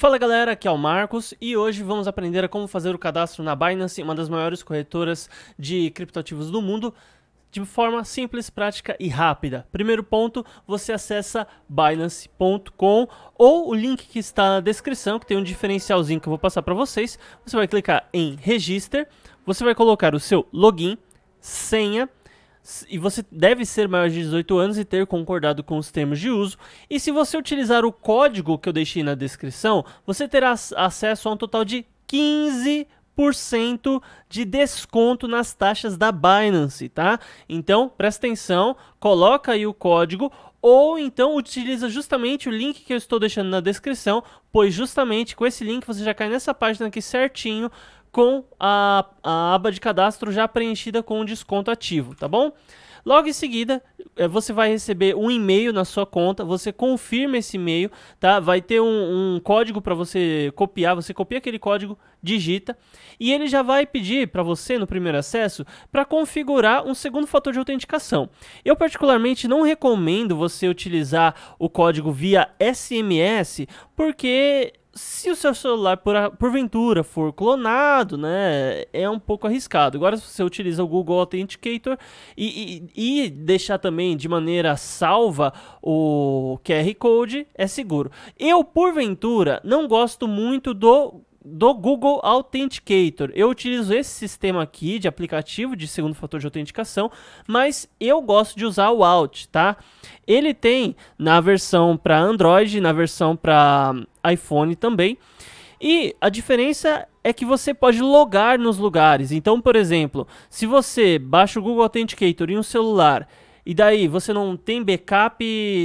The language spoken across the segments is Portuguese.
Fala galera, aqui é o Marcos e hoje vamos aprender a como fazer o cadastro na Binance, uma das maiores corretoras de criptoativos do mundo, de forma simples, prática e rápida. Primeiro ponto, você acessa binance.com ou o link que está na descrição, que tem um diferencialzinho que eu vou passar para vocês. Você vai clicar em register, você vai colocar o seu login, senha e você deve ser maior de 18 anos e ter concordado com os termos de uso. E se você utilizar o código que eu deixei na descrição, você terá acesso a um total de 15% de desconto nas taxas da Binance, tá? Então, presta atenção, coloca aí o código ou então utiliza justamente o link que eu estou deixando na descrição, pois justamente com esse link você já cai nessa página aqui certinho com a, a aba de cadastro já preenchida com o desconto ativo, tá bom? Logo em seguida, eh, você vai receber um e-mail na sua conta, você confirma esse e-mail, tá? Vai ter um, um código para você copiar, você copia aquele código, digita, e ele já vai pedir para você no primeiro acesso para configurar um segundo fator de autenticação. Eu particularmente não recomendo você utilizar o código via SMS, porque se o seu celular, por, a, porventura, for clonado, né, é um pouco arriscado. Agora, se você utiliza o Google Authenticator e, e, e deixar também de maneira salva o QR Code, é seguro. Eu, porventura, não gosto muito do do Google Authenticator. Eu utilizo esse sistema aqui de aplicativo de segundo fator de autenticação, mas eu gosto de usar o Alt, tá? Ele tem na versão para Android, na versão para iPhone também. E a diferença é que você pode logar nos lugares. Então, por exemplo, se você baixa o Google Authenticator em um celular e daí, você não tem backup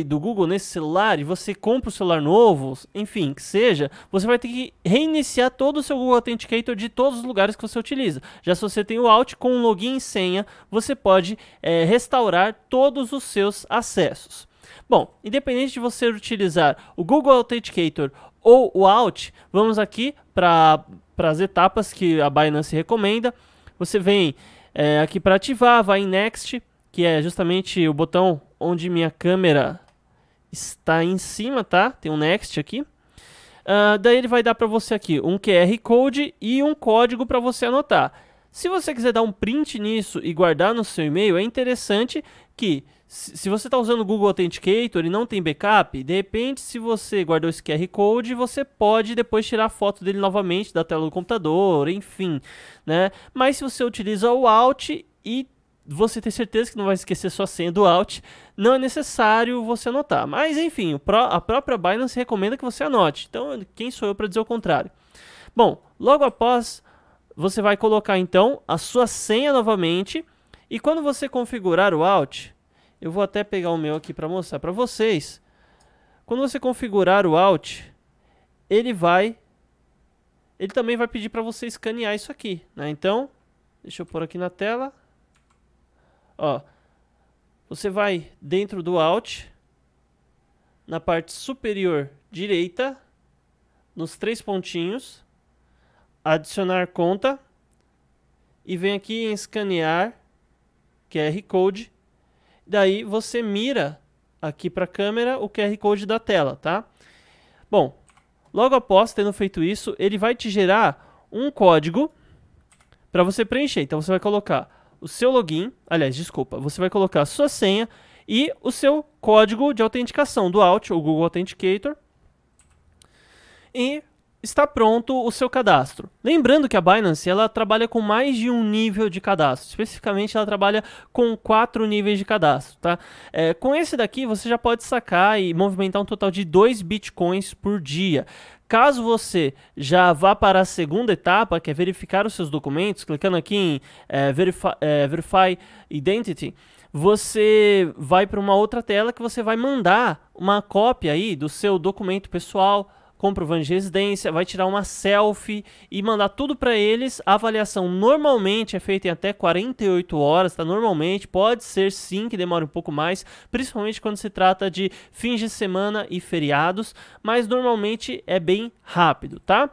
do Google nesse celular e você compra o um celular novo, enfim, que seja, você vai ter que reiniciar todo o seu Google Authenticator de todos os lugares que você utiliza. Já se você tem o Alt com login e senha, você pode é, restaurar todos os seus acessos. Bom, independente de você utilizar o Google Authenticator ou o Alt, vamos aqui para as etapas que a Binance recomenda. Você vem é, aqui para ativar, vai em Next que é justamente o botão onde minha câmera está em cima, tá? Tem um next aqui. Uh, daí ele vai dar para você aqui um QR Code e um código para você anotar. Se você quiser dar um print nisso e guardar no seu e-mail, é interessante que se você está usando o Google Authenticator e não tem backup, de repente, se você guardou esse QR Code, você pode depois tirar a foto dele novamente da tela do computador, enfim, né? Mas se você utiliza o Alt e você ter certeza que não vai esquecer sua senha do Alt, não é necessário você anotar. Mas enfim, a própria Binance recomenda que você anote. Então, quem sou eu para dizer o contrário? Bom, logo após você vai colocar então a sua senha novamente e quando você configurar o Alt, eu vou até pegar o meu aqui para mostrar para vocês. Quando você configurar o Alt, ele vai ele também vai pedir para você escanear isso aqui, né? Então, deixa eu pôr aqui na tela. Ó, você vai dentro do Alt, na parte superior direita, nos três pontinhos, adicionar conta e vem aqui em escanear QR Code. Daí você mira aqui para a câmera o QR Code da tela, tá? Bom, logo após tendo feito isso, ele vai te gerar um código para você preencher. Então você vai colocar o seu login, aliás, desculpa, você vai colocar a sua senha e o seu código de autenticação do Auth, o Google Authenticator. E está pronto o seu cadastro. Lembrando que a Binance ela trabalha com mais de um nível de cadastro, especificamente ela trabalha com quatro níveis de cadastro. Tá? É, com esse daqui você já pode sacar e movimentar um total de 2 bitcoins por dia. Caso você já vá para a segunda etapa, que é verificar os seus documentos, clicando aqui em é, verify, é, verify Identity, você vai para uma outra tela que você vai mandar uma cópia aí do seu documento pessoal, compra o van de residência, vai tirar uma selfie e mandar tudo para eles. A avaliação normalmente é feita em até 48 horas, tá? Normalmente, pode ser sim que demore um pouco mais, principalmente quando se trata de fins de semana e feriados, mas normalmente é bem rápido, tá?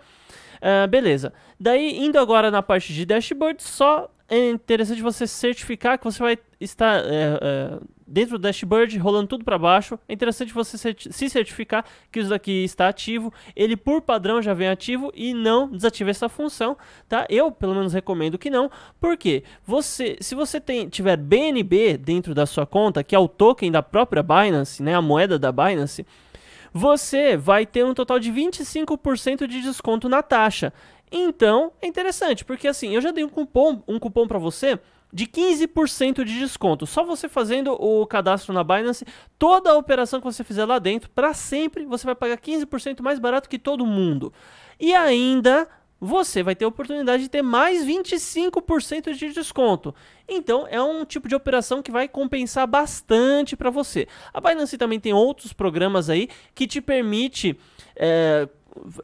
Uh, beleza. Daí, indo agora na parte de dashboard, só é interessante você certificar que você vai estar é, é, dentro do dashboard, rolando tudo para baixo. É interessante você se certificar que isso daqui está ativo. Ele, por padrão, já vem ativo e não desative essa função, tá? Eu, pelo menos, recomendo que não. porque Você, se você tem, tiver BNB dentro da sua conta, que é o token da própria Binance, né? A moeda da Binance você vai ter um total de 25% de desconto na taxa. Então, é interessante, porque assim, eu já dei um cupom, um cupom para você de 15% de desconto. Só você fazendo o cadastro na Binance, toda a operação que você fizer lá dentro, para sempre, você vai pagar 15% mais barato que todo mundo. E ainda você vai ter a oportunidade de ter mais 25% de desconto. Então, é um tipo de operação que vai compensar bastante para você. A Binance também tem outros programas aí que te permite é,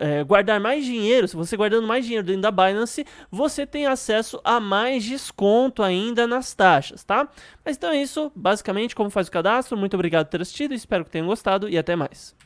é, guardar mais dinheiro. Se você guardando mais dinheiro dentro da Binance, você tem acesso a mais desconto ainda nas taxas, tá? Mas então é isso, basicamente, como faz o cadastro. Muito obrigado por ter assistido, espero que tenham gostado e até mais.